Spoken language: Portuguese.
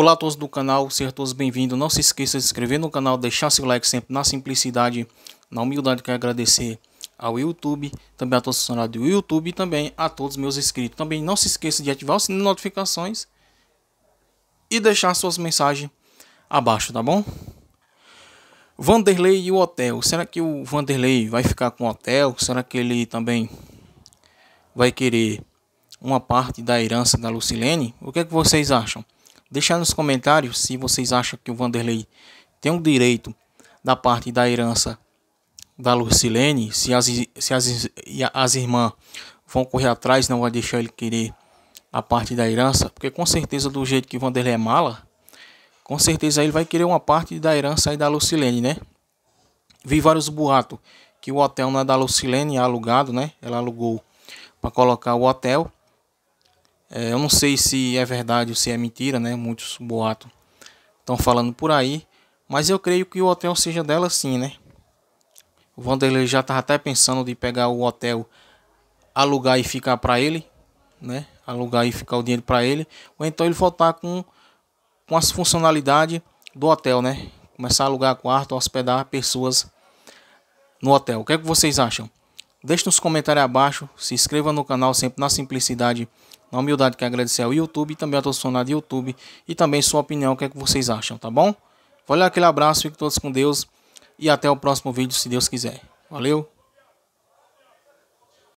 Olá a todos do canal, sejam todos bem-vindos. Não se esqueça de se inscrever no canal, deixar seu like sempre na simplicidade, na humildade. Quero agradecer ao YouTube, também a todos os funcionários do YouTube e também a todos meus inscritos. Também não se esqueça de ativar o sininho de notificações e deixar suas mensagens abaixo, tá bom? Vanderlei e o hotel. Será que o Vanderlei vai ficar com o hotel? Será que ele também vai querer uma parte da herança da Lucilene? O que é que vocês acham? Deixar nos comentários se vocês acham que o Vanderlei tem um direito da parte da herança da Lucilene, se as, se as, as irmãs vão correr atrás, não vai deixar ele querer a parte da herança, porque com certeza do jeito que Vanderlei é mala, com certeza ele vai querer uma parte da herança aí da Lucilene, né? Vi vários boatos que o hotel na é da Lucilene é alugado, né? Ela alugou para colocar o hotel é, eu não sei se é verdade ou se é mentira, né? Muitos boatos estão falando por aí. Mas eu creio que o hotel seja dela sim, né? O Vanderlei já estava até pensando de pegar o hotel, alugar e ficar para ele, né? Alugar e ficar o dinheiro para ele. Ou então ele voltar com, com as funcionalidades do hotel, né? Começar a alugar quarto, hospedar pessoas no hotel. O que é que vocês acham? Deixe nos comentários abaixo, se inscreva no canal sempre na simplicidade na humildade, quero agradecer ao YouTube, e também a todos do YouTube e também sua opinião, o que é que vocês acham, tá bom? Valeu, aquele abraço, fiquem todos com Deus e até o próximo vídeo, se Deus quiser. Valeu!